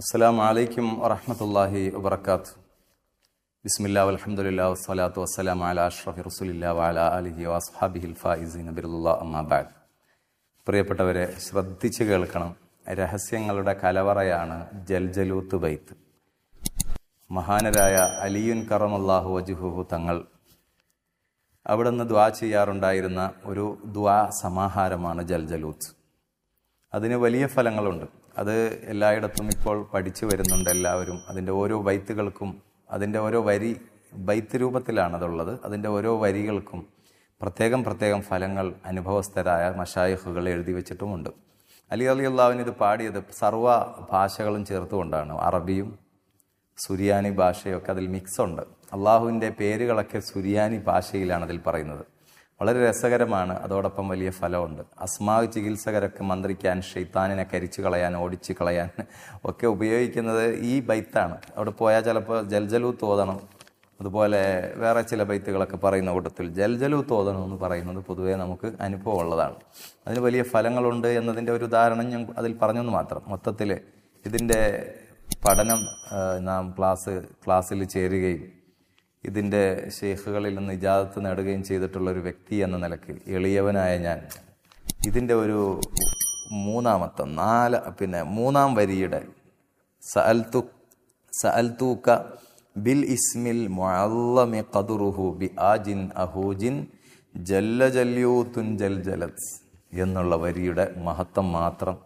അസ്സാം വലൈക്കും വറഹമത്തല്ലാഹി വബർക്കാത്ത് ബിസ്മില്ലാ അലഹമുല്ലാ വസ്സലാത്തു വസ്സലാം അല അഷ്റഫി റസുലില്ലാ വാല അലിഹി വസ്ഹാബിഹിൽ ഫായിസി നബിറുല്ലാ അമ്മാബാദ് പ്രിയപ്പെട്ടവരെ ശ്രദ്ധിച്ച് കേൾക്കണം രഹസ്യങ്ങളുടെ കലവറയാണ് ജൽജലൂത്ത് ബൈത്ത് മഹാനരായ അലിയുൻ കറമല്ലാഹു വജുഹുഹു തങ്ങൾ അവിടെ നിന്ന് ദ്വാ ചെയ്യാറുണ്ടായിരുന്ന ഒരു ദ്വാ സമാഹാരമാണ് ജൽജലൂത്ത് അതിന് വലിയ ഫലങ്ങളുണ്ട് അത് എല്ലായിടത്തും ഇപ്പോൾ പഠിച്ചു വരുന്നുണ്ട് എല്ലാവരും അതിൻ്റെ ഓരോ ബൈത്തുകൾക്കും അതിൻ്റെ ഓരോ വരി ബൈത്ത് അതുള്ളത് അതിൻ്റെ ഓരോ വരികൾക്കും പ്രത്യേകം പ്രത്യേകം ഫലങ്ങൾ അനുഭവസ്ഥരായ മഷായിഹുകൾ എഴുതി വെച്ചിട്ടുമുണ്ട് അലി അലി അള്ളാവിന് ഇത് പാടിയത് സർവ്വ ഭാഷകളും ചേർത്തുകൊണ്ടാണ് അറബിയും സുരിയാനി ഭാഷയൊക്കെ അതിൽ മിക്സ് ഉണ്ട് അള്ളാഹുവിൻ്റെ പേരുകളൊക്കെ സുരിയാനി ഭാഷയിലാണ് അതിൽ പറയുന്നത് വളരെ രസകരമാണ് അതോടൊപ്പം വലിയ ഫലമുണ്ട് അസ്മാവ് ചികിത്സകരൊക്കെ മന്ത്രിക്കാൻ ഷെയ്ത്താനിനെ കരിച്ചു കളയാൻ ഓടിച്ചു കളയാൻ ഒക്കെ ഉപയോഗിക്കുന്നത് ഈ ബൈത്താണ് അവിടെ പോയാൽ ചിലപ്പോൾ ജൽജലു തോതണം അതുപോലെ വേറെ ചില ബൈത്തുകളൊക്കെ പറയുന്ന കൂട്ടത്തിൽ ജൽജലു തോതണം എന്ന് പറയുന്നത് പൊതുവേ നമുക്ക് അനുഭവമുള്ളതാണ് അതിന് വലിയ ഫലങ്ങളുണ്ട് എന്നതിൻ്റെ ഒരു ഉദാഹരണം ഞാൻ അതിൽ പറഞ്ഞെന്ന് മാത്രം മൊത്തത്തിൽ ഇതിൻ്റെ പഠനം നാം ക്ലാസ് ക്ലാസ്സിൽ ചേരുകയും ഇതിൻ്റെ ഷെയ്ഖുകളിൽ നിന്ന് ഇജാദത്ത് നേടുകയും ചെയ്തിട്ടുള്ള ഒരു വ്യക്തി എന്ന നിലക്ക് എളിയവനായ ഞാൻ ഇതിൻ്റെ ഒരു മൂന്നാമത്തെ നാല് പിന്നെ മൂന്നാം വരിയുടെ സഅൽത്തു ബിൽ ഇസ്മിൽ ബി ആജിൻ അഹൂജിൻ ജല്ല എന്നുള്ള വരിയുടെ മഹത്വം മാത്രം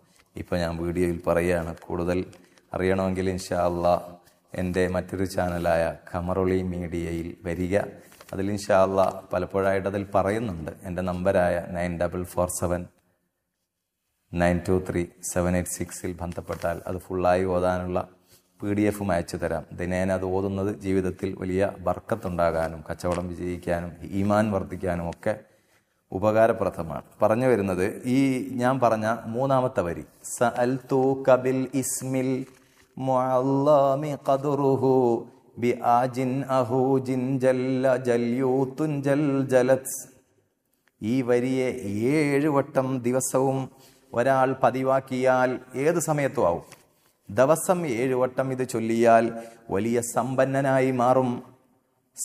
ഇപ്പം ഞാൻ വീഡിയോയിൽ പറയുകയാണ് കൂടുതൽ അറിയണമെങ്കിൽ ഇൻഷാ അള്ളാഹ് എൻ്റെ മറ്റൊരു ചാനലായ ഖമറൊളി മീഡിയയിൽ വരിക അതിൽ ഇൻഷാല്ല പലപ്പോഴായിട്ട് അതിൽ പറയുന്നുണ്ട് എൻ്റെ നമ്പരായ nine double four seven nine two three seven eight സിക്സിൽ ബന്ധപ്പെട്ടാൽ അത് ഫുള്ളായി ഓതാനുള്ള പി ഡി എഫും അയച്ചു തരാം ദിനേന അത് ഓതുന്നത് ജീവിതത്തിൽ വലിയ വർക്കത്തുണ്ടാകാനും കച്ചവടം വിജയിക്കാനും ഈമാൻ വർദ്ധിക്കാനും ഒക്കെ ഉപകാരപ്രദമാണ് പറഞ്ഞു വരുന്നത് ഈ ഞാൻ പറഞ്ഞ മൂന്നാമത്തെ വരി സൽ തൂ കബിൽ ഇസ്മിൽ മുഅല്ലാമി ഖദ്റുഹു ബി ആജിൻ അഹൂജിൻ ജല്ല ജല്യൂത്തുൻ ജൽ ജലത് ഈ വരിയെ ഏഴ് വട്ടം ദിവസവും ഒരാൾ പതിവാക്കിയാൽ ഏത് സമയത്തും ആവും ദിവസം ഏഴ് വട്ടം ഇത് ചൊല്ലിയാൽ വലിയ സമ്പന്നനായി മാറും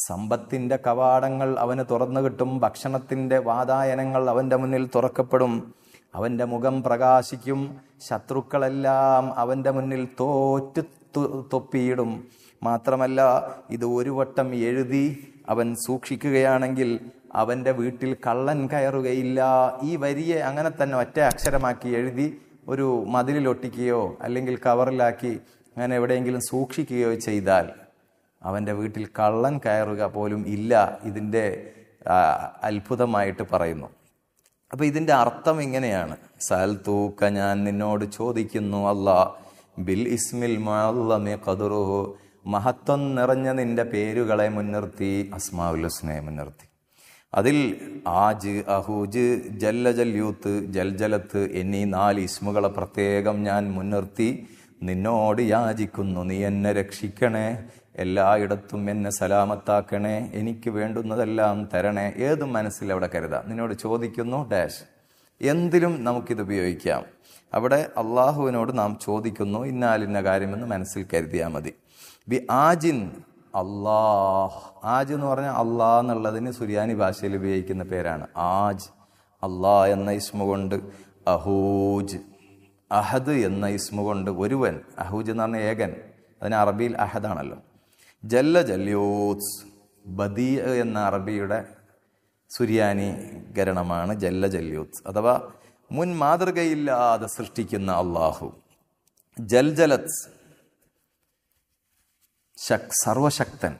സമ്പത്തിൻ്റെ കവാടങ്ങൾ അവന് തുറന്നു കിട്ടും ഭക്ഷണത്തിൻ്റെ വാതായനങ്ങൾ അവൻ്റെ മുന്നിൽ തുറക്കപ്പെടും അവൻ്റെ മുഖം പ്രകാശിക്കും ശത്രുക്കളെല്ലാം അവൻ്റെ മുന്നിൽ തോറ്റു തൊപ്പിയിടും മാത്രമല്ല ഇത് ഒരു വട്ടം എഴുതി അവൻ സൂക്ഷിക്കുകയാണെങ്കിൽ അവൻ്റെ വീട്ടിൽ കള്ളൻ കയറുകയില്ല ഈ വരിയെ അങ്ങനെ തന്നെ ഒറ്റ അക്ഷരമാക്കി എഴുതി ഒരു മതിലിലൊട്ടിക്കുകയോ അല്ലെങ്കിൽ കവറിലാക്കി അങ്ങനെ എവിടെയെങ്കിലും സൂക്ഷിക്കുകയോ ചെയ്താൽ അവൻ്റെ വീട്ടിൽ കള്ളൻ കയറുക പോലും ഇല്ല ഇതിൻ്റെ അത്ഭുതമായിട്ട് പറയുന്നു അപ്പോൾ ഇതിൻ്റെ അർത്ഥം ഇങ്ങനെയാണ് സൽ ഞാൻ നിന്നോട് ചോദിക്കുന്നു അല്ലാ ബിൽ ഇസ്മിൽ മഅല്ലമി ഖദറുഹു മഹത്വം നിറഞ്ഞ നിന്റെ പേരുകളെ മുൻനിർത്തി അസ്മാവുൽ ഹുസ്നെ മുൻനിർത്തി അതിൽ ആജ് അഹൂജ് ജല്ല ജല്ലജല്യൂത്ത് ജൽജലത്ത് എന്നീ നാല് ഇസ്മുകളെ പ്രത്യേകം ഞാൻ മുൻനിർത്തി നിന്നോട് യാചിക്കുന്നു നീ എന്നെ രക്ഷിക്കണേ എല്ലായിടത്തും എന്നെ സലാമത്താക്കണേ എനിക്ക് വേണ്ടുന്നതെല്ലാം തരണേ ഏതും മനസ്സിൽ അവിടെ കരുതാം നിന്നോട് ചോദിക്കുന്നു ഡാഷ് എന്തിലും നമുക്കിത് ഉപയോഗിക്കാം അവിടെ അള്ളാഹുവിനോട് നാം ചോദിക്കുന്നു ഇന്നാലിന്ന കാര്യമെന്ന് മനസ്സിൽ കരുതിയാൽ മതി ബി ആജിൻ അള്ളാഹ് ആജ് എന്ന് പറഞ്ഞാൽ അള്ളാഹ് എന്നുള്ളതിന് സുരിയാനി ഭാഷയിൽ ഉപയോഗിക്കുന്ന പേരാണ് ആജ് അള്ളാഹ് എന്ന ഇസ്മു കൊണ്ട് അഹൂജ് അഹദ് എന്ന ഇസ്മു കൊണ്ട് ഒരുവൻ അഹൂജ് എന്ന് പറഞ്ഞാൽ ഏകൻ അതിന് അറബിയിൽ അഹദാണല്ലോ ജല്ല ജല്യോത്സ് ബദി എന്ന അറബിയുടെ സുരിയാനി ഗരണമാണ് ജല്ല ജല്യോത്സ് അഥവാ മുൻ മാതൃകയില്ലാതെ സൃഷ്ടിക്കുന്ന അള്ളാഹു ജൽജലത് ശക് സർവശക്തൻ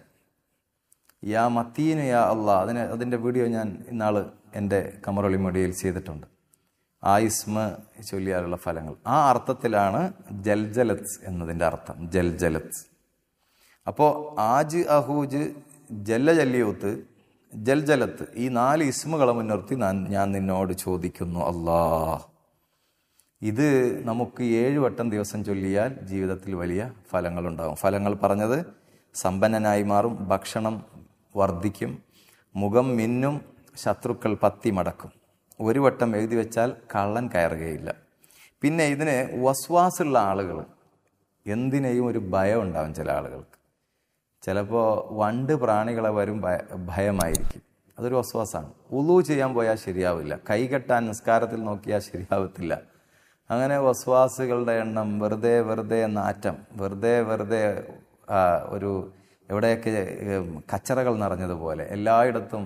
യാ മത്തീന യാ അള്ളാ അതിന് അതിൻ്റെ വീഡിയോ ഞാൻ ഇന്നാൾ എൻ്റെ കമറൊളി മൊടിയിൽ ചെയ്തിട്ടുണ്ട് ആ ചൊല്ലിയാലുള്ള ഫലങ്ങൾ ആ അർത്ഥത്തിലാണ് ജൽജലത് എന്നതിൻ്റെ അർത്ഥം ജൽജലത് അപ്പോൾ ആജ് അഹൂജ് ജല്ല ജൽ ജലത്ത് ഈ നാല് ഇസ്മുകളെ മുൻനിർത്തി ഞാൻ നിന്നോട് ചോദിക്കുന്നു അള്ളാ ഇത് നമുക്ക് ഏഴ് വട്ടം ദിവസം ചൊല്ലിയാൽ ജീവിതത്തിൽ വലിയ ഫലങ്ങളുണ്ടാകും ഫലങ്ങൾ പറഞ്ഞത് സമ്പന്നനായി മാറും ഭക്ഷണം വർദ്ധിക്കും മുഖം മിന്നും ശത്രുക്കൾ പത്തി മടക്കും ഒരു വട്ടം എഴുതി വെച്ചാൽ കള്ളൻ കയറുകയില്ല പിന്നെ ഇതിന് വസ്വാസുള്ള ആളുകൾ എന്തിനേയും ഒരു ഭയം ഉണ്ടാവും ചില ആളുകൾക്ക് ചിലപ്പോൾ വണ്ട് പ്രാണികളെ വരും ഭയമായിരിക്കും അതൊരു വസ്വാസാണ് ഉളു ചെയ്യാൻ പോയാൽ ശരിയാവില്ല കൈകെട്ടാൻ നിസ്കാരത്തിൽ നോക്കിയാൽ ശരിയാവത്തില്ല അങ്ങനെ വസ്വാസുകളുടെ എണ്ണം വെറുതെ വെറുതെ നാറ്റം വെറുതെ വെറുതെ ഒരു എവിടെയൊക്കെ കച്ചറകൾ നിറഞ്ഞതുപോലെ എല്ലായിടത്തും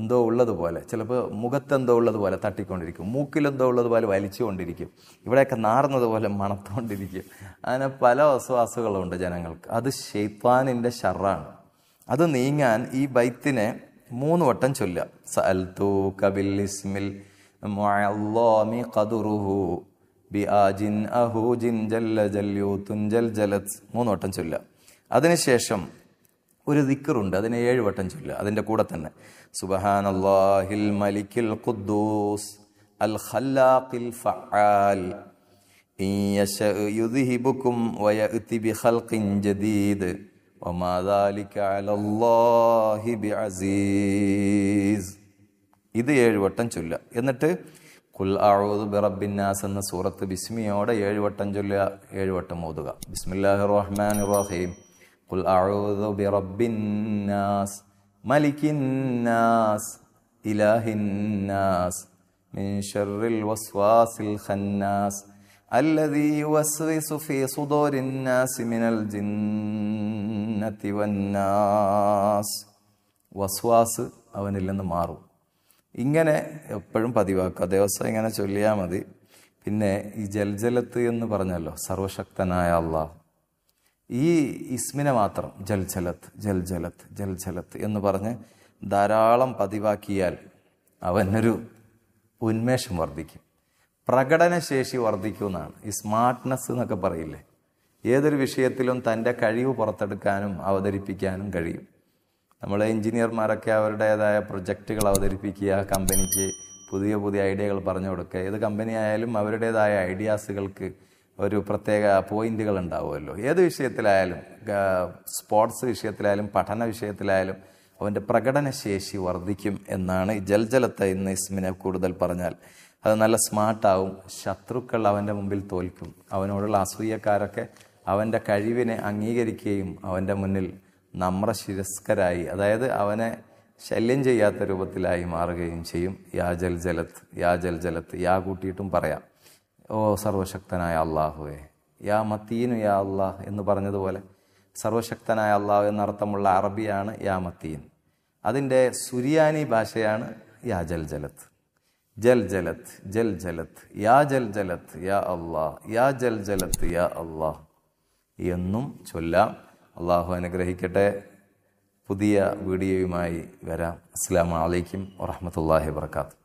എന്തോ ഉള്ളതുപോലെ ചിലപ്പോൾ മുഖത്തെന്തോ ഉള്ളതുപോലെ തട്ടിക്കൊണ്ടിരിക്കും മൂക്കിലെന്തോ ഉള്ളതുപോലെ വലിച്ചുകൊണ്ടിരിക്കും ഇവിടെയൊക്കെ നാറുന്നത് പോലെ മണത്തുകൊണ്ടിരിക്കും അങ്ങനെ പല അസ്വാസുകളുണ്ട് ജനങ്ങൾക്ക് അത് ഷെയ്ത്താനിൻ്റെ ഷറാണ് അത് നീങ്ങാൻ ഈ ബൈത്തിനെ മൂന്ന് വട്ടം ചൊല്ലുക ഇസ്മിൽ ഖദുറുഹു ബി ജല്ല ജലത് മൂന്ന് വട്ടം ചൊല്ലുക അതിനുശേഷം ഒരു ദിക്കറുണ്ട് അതിനെ ഏഴ് വട്ടം ചൊല്ലുക അതിൻ്റെ കൂടെ തന്നെ സുബഹാൻ അള്ളാഹിൽ മലിക്കിൽ ഖുദ്ദൂസ് അൽ ഖല്ലാഖിൽ ഫആൽ യുദ്ഹിബുക്കും ബി ഖൽഖിൻ ജദീദ് വമാ ദാലിക അലല്ലാഹി അസീസ് ഇത് ഏഴ് വട്ടം ചൊല്ല എന്നിട്ട് കുൽ അഊദു ബിറബിന്നാസ് എന്ന സൂറത്ത് ബിസ്മിയോടെ ഏഴ് വട്ടം ചൊല്ല ഏഴ് വട്ടം ഓതുക ബിസ്മില്ലാഹിർ റഹ്മാനിർ റഹീം ഖുൽ അഊദു ബിറബ്ബിൻ നാസ് മലിക്കിൻ നാസ് ഇലാഹിൻ നാസ് മിൻ ശർറിൽ വസ്വാസിൽ ഖന്നാസ് الذي يوسوس في صدور الناس من الجنة والناس വസ്വാസ് അവനിൽ നിന്ന് മാറും ഇങ്ങനെ എപ്പോഴും പതിവാക്കുക ദിവസം ഇങ്ങനെ ചൊല്ലിയാൽ മതി പിന്നെ ഈ ജൽജലത്ത് എന്ന് പറഞ്ഞല്ലോ സർവശക്തനായ അള്ളാഹ് ഈ ഇസ്മിനെ മാത്രം ജൽ ജൽ ജലത്ത് ജലത്ത് ജൽ ജലത്ത് എന്ന് പറഞ്ഞ് ധാരാളം പതിവാക്കിയാൽ അവനൊരു ഉന്മേഷം വർദ്ധിക്കും പ്രകടനശേഷി വർദ്ധിക്കുമെന്നാണ് ഈ സ്മാർട്ട്നെസ് എന്നൊക്കെ പറയില്ലേ ഏതൊരു വിഷയത്തിലും തൻ്റെ കഴിവ് പുറത്തെടുക്കാനും അവതരിപ്പിക്കാനും കഴിയും നമ്മൾ എഞ്ചിനീയർമാരൊക്കെ അവരുടേതായ പ്രൊജക്റ്റുകൾ അവതരിപ്പിക്കുക കമ്പനിക്ക് പുതിയ പുതിയ ഐഡിയകൾ പറഞ്ഞു കൊടുക്കുക ഏത് കമ്പനി ആയാലും അവരുടേതായ ഐഡിയാസുകൾക്ക് ഒരു പ്രത്യേക പോയിന്റുകൾ ഉണ്ടാവുമല്ലോ ഏത് വിഷയത്തിലായാലും സ്പോർട്സ് വിഷയത്തിലായാലും പഠന വിഷയത്തിലായാലും അവൻ്റെ പ്രകടനശേഷി വർദ്ധിക്കും എന്നാണ് ജൽജലത്തെ ഇന്ന് ഇസ്മിനെ കൂടുതൽ പറഞ്ഞാൽ അത് നല്ല സ്മാർട്ടാവും ശത്രുക്കൾ അവൻ്റെ മുമ്പിൽ തോൽക്കും അവനോടുള്ള അസൂയക്കാരൊക്കെ അവൻ്റെ കഴിവിനെ അംഗീകരിക്കുകയും അവൻ്റെ മുന്നിൽ നമ്ര ശിരസ്കരായി അതായത് അവനെ ശല്യം ചെയ്യാത്ത രൂപത്തിലായി മാറുകയും ചെയ്യും യാ ജലത്ത് യാ ജലത്ത് യാ കൂട്ടിയിട്ടും പറയാം ഓ സർവശക്തനായ അള്ളാഹുവേ യാ മത്തീനു യാ അള്ളാഹ് എന്ന് പറഞ്ഞതുപോലെ സർവശക്തനായ അള്ളാഹ് എന്നർത്ഥമുള്ള അറബിയാണ് യാ മത്തീൻ അതിൻ്റെ സുരിയാനി ഭാഷയാണ് യാ ജൽ ജലത്ത് ജൽ ജലത്ത് ജൽ ജലത്ത് യാ ജൽ ജലത്ത് യാ അള്ളാഹ് യാ ജൽ ജലത്ത് യാ അള്ളാഹ് എന്നും ചൊല്ലാം അള്ളാഹു അനുഗ്രഹിക്കട്ടെ പുതിയ വീഡിയോയുമായി വരാം അസ്സാം വലൈക്കും വറഹമത്തല്ലാഹി വർക്കാത്തു